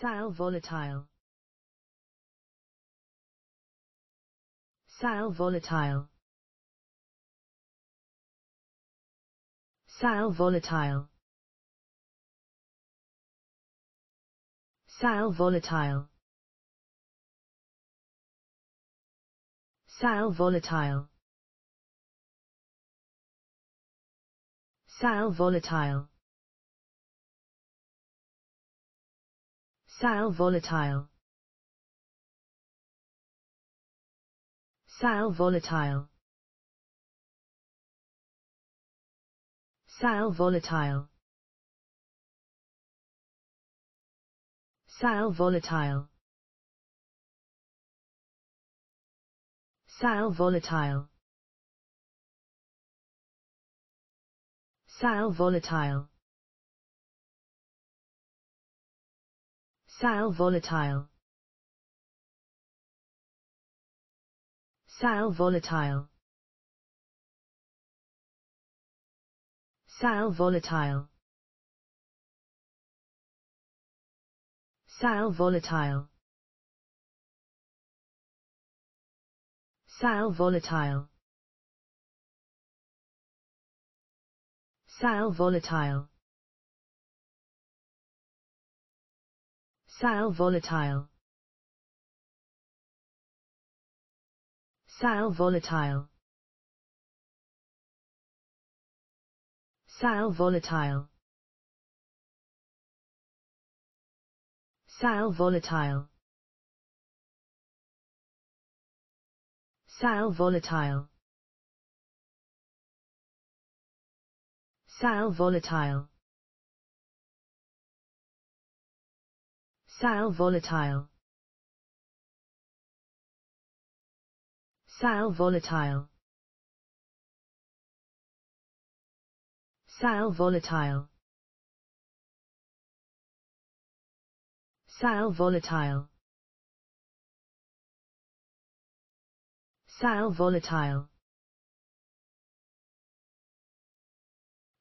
Sal volatile. Sal volatile. Sal volatile. Sal volatile. Sal volatile. Sal volatile. Sal volatile. Sal volatile. Sal volatile. Sal volatile. Sal volatile. Sal volatile. Sal volatile. Sal volatile. Sal volatile. Sal volatile. Sal volatile. Sal volatile. Sal volatile. Sal volatile. Sal volatile. Sal volatile. Sal volatile. Sal volatile. Sal volatile. Sal volatile. Sal volatile. Sal volatile. Sal volatile.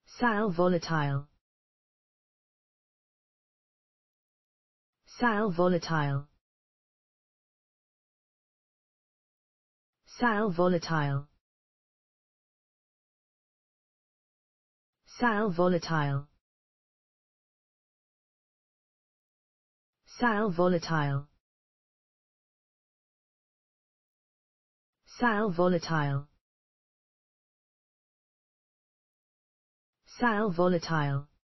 Sal volatile. Sal volatile. Sal volatile. Sal volatile. Sal volatile. Sal volatile. Sal volatile.